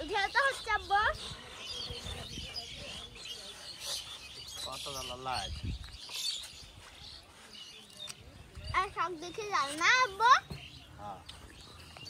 কত গেল লাইট আর দেখে যাও না আব্বু